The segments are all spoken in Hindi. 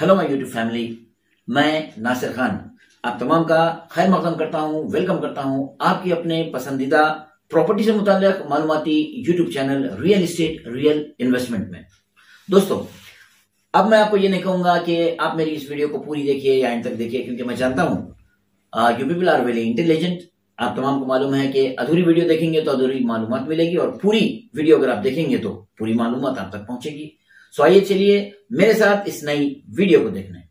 हेलो माय यूट्यूब फैमिली मैं नासिर खान आप तमाम का खैर मकदम करता हूँ वेलकम करता हूँ आपकी अपने पसंदीदा प्रॉपर्टी से मुताल मालूमती YouTube channel real estate real investment में दोस्तों अब मैं आपको ये नहीं कहूंगा कि आप मेरी इस वीडियो को पूरी देखिए या एंड तक देखिए क्योंकि मैं जानता हूं you people are very intelligent आप तमाम को मालूम है कि अधूरी वीडियो देखेंगे तो अधूरी मालूम मिलेगी और पूरी वीडियो अगर आप देखेंगे तो पूरी मालूम आप तक पहुंचेगी सो आइए चलिए मेरे साथ इस नई वीडियो को देखने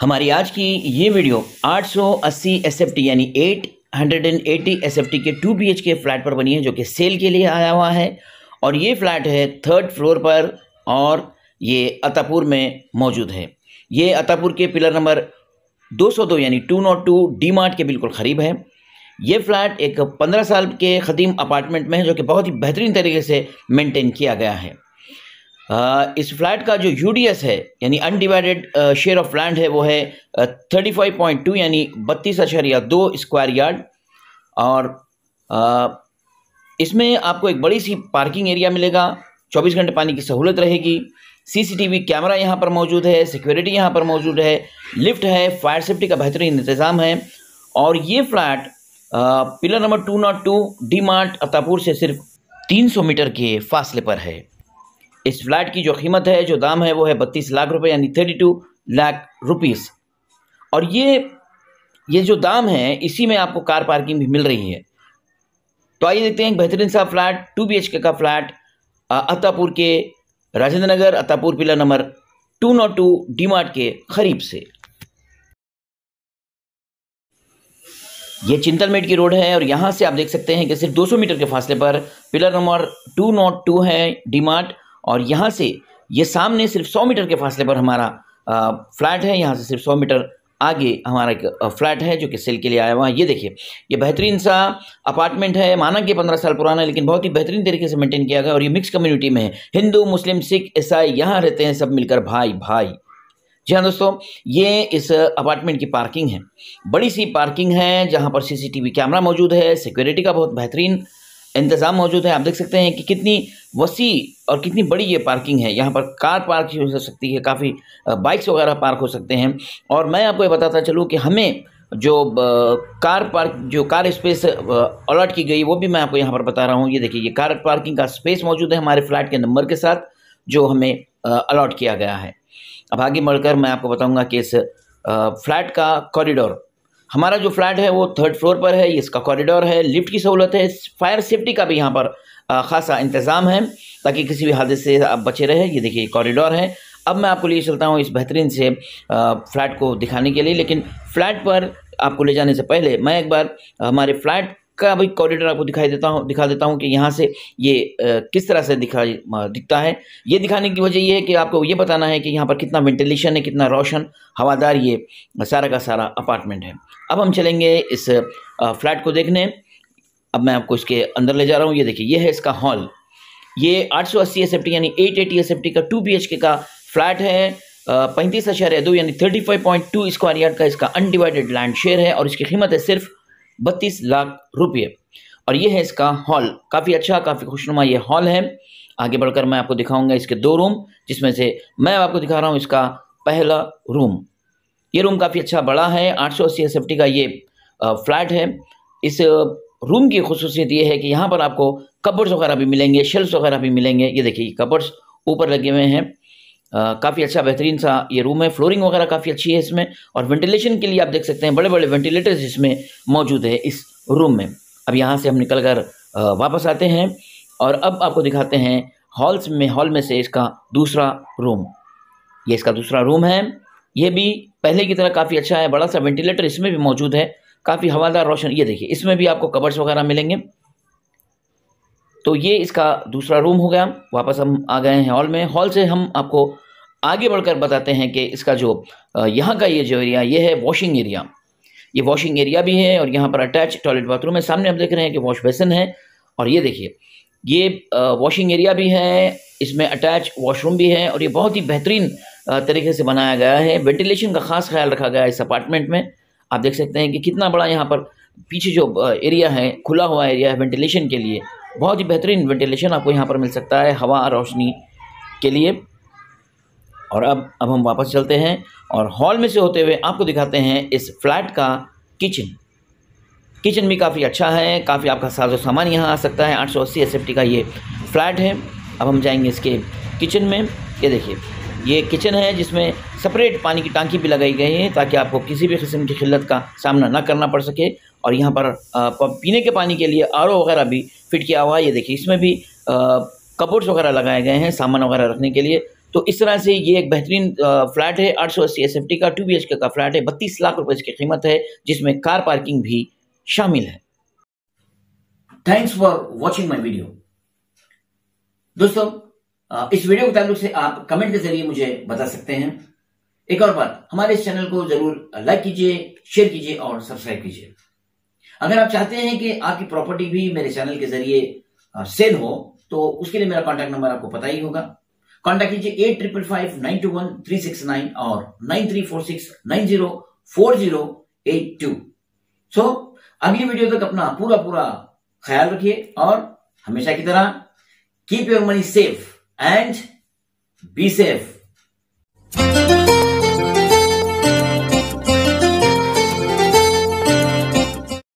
हमारी आज की ये वीडियो 880 सौ यानी 880 एसएफटी के 2 के फ्लैट पर बनी है जो कि सेल के लिए आया हुआ है और ये फ्लैट है थर्ड फ्लोर पर और ये अतापुर में मौजूद है ये अतापुर के पिलर नंबर 202 यानी 202 डी मार्ट के बिल्कुल करीब है ये फ्लैट एक 15 साल के कदीम अपार्टमेंट में है जो कि बहुत ही बेहतरीन तरीके से मेंटेन किया गया है इस फ्लैट का जो यू है यानी अनडिवाइडेड शेयर ऑफ लैंड है वो है थर्टी फाइव पॉइंट टू यानी बत्तीस अशरिया दो स्क्वायर यार्ड और इसमें आपको एक बड़ी सी पार्किंग एरिया मिलेगा चौबीस घंटे पानी की सहूलत रहेगी सीसीटीवी कैमरा यहाँ पर मौजूद है सिक्योरिटी यहाँ पर मौजूद है लिफ्ट है फायर सेफ्टी का बेहतरीन इंतज़ाम है और ये flat pillar number two nought two D Mart Attapur से सिर्फ 300 मीटर के फासले पर है इस फ्लैट की जो कीमत है जो दाम है वो है बत्तीस लाख रुपए यानी थर्टी टू लाख रुपीस और ये ये जो दाम है इसी में आपको कार पार्किंग भी मिल रही है तो आइए देखते हैं एक बेहतरीन सा फ्लैट टू बी का फ्लैट अतापुर के Rajendra Nagar Attapur pillar number two nought two D Mart के करीब से ये चिंतलमेट की रोड है और यहाँ से आप देख सकते हैं कि सिर्फ 200 मीटर के फासले पर pillar number two nought two है डी मार्ट और यहाँ से ये सामने सिर्फ सौ मीटर के फासले पर हमारा फ्लैट है यहाँ से सिर्फ सौ मीटर आगे हमारा एक फ्लैट है जो कि सेल के लिए आया हुआ है ये देखिए ये बेहतरीन सा अपार्टमेंट है माना कि पंद्रह साल पुराना है लेकिन बहुत ही बेहतरीन तरीके से मेंटेन किया गया और ये मिक्स कम्युनिटी में है हिंदू मुस्लिम सिख ईसाई यहाँ रहते हैं सब मिलकर भाई भाई जी हाँ दोस्तों ये इस अपार्टमेंट की पार्किंग है बड़ी सी पार्किंग है जहाँ पर सीसीटीवी कैमरा मौजूद है सिक्योरिटी का बहुत बेहतरीन इंतज़ाम मौजूद है आप देख सकते हैं कि कितनी वसी और कितनी बड़ी ये पार्किंग है यहाँ पर कार पार्क हो सकती है काफ़ी बाइक्स वगैरह पार्क हो सकते हैं और मैं आपको ये बताता चलूँ कि हमें जो कार पार्क जो कार स्पेस अलॉट की गई वो भी मैं आपको यहाँ पर बता रहा हूँ ये देखिए ये कार पार्किंग का स्पेस मौजूद है हमारे फ्लैट के नंबर के साथ जो हमें अलॉट किया गया है अब आगे बढ़कर मैं आपको बताऊँगा कि इस फ्लैट का कॉरिडोर हमारा जो फ्लैट है वो थर्ड फ्लोर पर है इसका कॉरिडोर है लिफ्ट की सहूलत है फायर सेफ्टी का भी यहाँ पर ख़ासा इंतज़ाम है ताकि किसी भी हादसे से आप बचे रहे ये देखिए कॉरिडोर है अब मैं आपको लिए चलता हूँ इस बेहतरीन से फ्लैट को दिखाने के लिए लेकिन फ्लैट पर आपको ले जाने से पहले मैं एक बार हमारे फ्लैट का भी कॉरिडोर आपको दिखाई देता हूँ दिखा देता हूँ कि यहाँ से ये आ, किस तरह से दिखा दिखता है ये दिखाने की वजह ये है कि आपको ये बताना है कि यहाँ पर कितना वेंटिलेशन है कितना रोशन हवादार ये सारा का सारा अपार्टमेंट है अब हम चलेंगे इस फ्लैट को देखने अब मैं आपको इसके अंदर ले जा रहा हूँ ये देखिए ये है इसका हॉल ये आठ 880 एसएफटी यानी एट एसएफटी का टू बी का फ्लैट है पैंतीस अशार्य दो यानी thirty five point two square yard का इसका अनडिवाइडेड लैंड शेयर है और इसकी कीमत है सिर्फ बत्तीस लाख रुपये और ये है इसका हॉल काफ़ी अच्छा काफ़ी खुशनुमा ये हॉल है आगे बढ़कर मैं आपको दिखाऊंगा इसके दो रूम जिसमें से मैं आपको दिखा रहा हूँ इसका पहला रूम ये रूम काफ़ी अच्छा बड़ा है आठ सौ अस्सी का ये फ्लैट है इस रूम की खसूसियत ये है कि यहाँ पर आपको कपड़्स वगैरह भी मिलेंगे शेल्स वगैरह भी मिलेंगे ये देखिए कपड़्स ऊपर लगे हुए हैं काफ़ी अच्छा बेहतरीन सा ये रूम है फ्लोरिंग वगैरह काफ़ी अच्छी है इसमें और वेंटिलेशन के लिए आप देख सकते हैं बड़े बड़े वेंटिलेटर्स इसमें मौजूद है इस रूम में अब यहाँ से हम निकल कर वापस आते हैं और अब आपको दिखाते हैं हॉल्स में हॉल में से इसका दूसरा रूम ये इसका दूसरा रूम है ये भी पहले की तरह काफ़ी अच्छा है बड़ा सा वेंटिलेटर इसमें भी मौजूद है काफ़ी हवादार रोशन ये देखिए इसमें भी आपको कवर्स वगैरह मिलेंगे तो ये इसका दूसरा रूम हो गया वापस हम आ गए हैं हॉल में हॉल से हम आपको आगे बढ़कर बताते हैं कि इसका जो यहाँ का ये जो एरिया ये है वॉशिंग एरिया ये वॉशिंग एरिया भी है और यहाँ पर अटैच टॉयलेट बाथरूम है सामने हम देख रहे हैं कि वॉश बेसन है और ये देखिए ये वॉशिंग एरिया भी है इसमें अटैच वॉशरूम भी है और ये बहुत ही बेहतरीन तरीके से बनाया गया है वेंटिलेशन का खास ख्याल रखा गया है इस अपार्टमेंट में आप देख सकते हैं कि कितना बड़ा यहाँ पर पीछे जो एरिया है खुला हुआ एरिया है वेंटिलेशन के लिए बहुत ही बेहतरीन वेंटिलेशन आपको यहाँ पर मिल सकता है हवा रोशनी के लिए और अब अब हम वापस चलते हैं और हॉल में से होते हुए आपको दिखाते हैं इस फ्लैट का किचन किचन भी काफ़ी अच्छा है काफ़ी आपका साजो सामान यहाँ आ सकता है आठ सौ अस्सी एस एफ टी का ये फ्लैट है अब हम जाएंगे इसके किचन में ये देखिए ये किचन है जिसमें सेपरेट पानी की टंकी भी लगाई गई है ताकि आपको किसी भी किस्म की किल्लत का सामना ना करना पड़ सके और यहाँ पर पीने के पानी के लिए आर वगैरह भी फिट किया हुआ है ये देखिए इसमें भी कपोर्ट्स वगैरह लगाए गए हैं सामान वगैरह रखने के लिए तो इस तरह से ये एक बेहतरीन फ्लैट है आठ सौ अस्सी एस एफ टी का टू बी एच के का फ्लैट है बत्तीस लाख रुपए इसकी कीमत है जिसमें कार पार्किंग भी शामिल है thanks for watching my video दोस्तों इस वीडियो के ताल्लुक से आप कमेंट के जरिए मुझे बता सकते हैं एक और बात हमारे इस चैनल को जरूर लाइक कीजिए शेयर कीजिए और सब्सक्राइब कीजिए अगर आप चाहते हैं कि आपकी प्रॉपर्टी भी मेरे चैनल के जरिए सेल हो तो उसके लिए मेरा कॉन्टैक्ट नंबर आपको पता ही होगा कॉन्टैक्ट कीजिए eight triple five nine two one three six nine और nine three four six nine zero four zero eight two so अगली वीडियो तक अपना पूरा पूरा ख्याल रखिए और हमेशा की तरह keep your money safe and be safe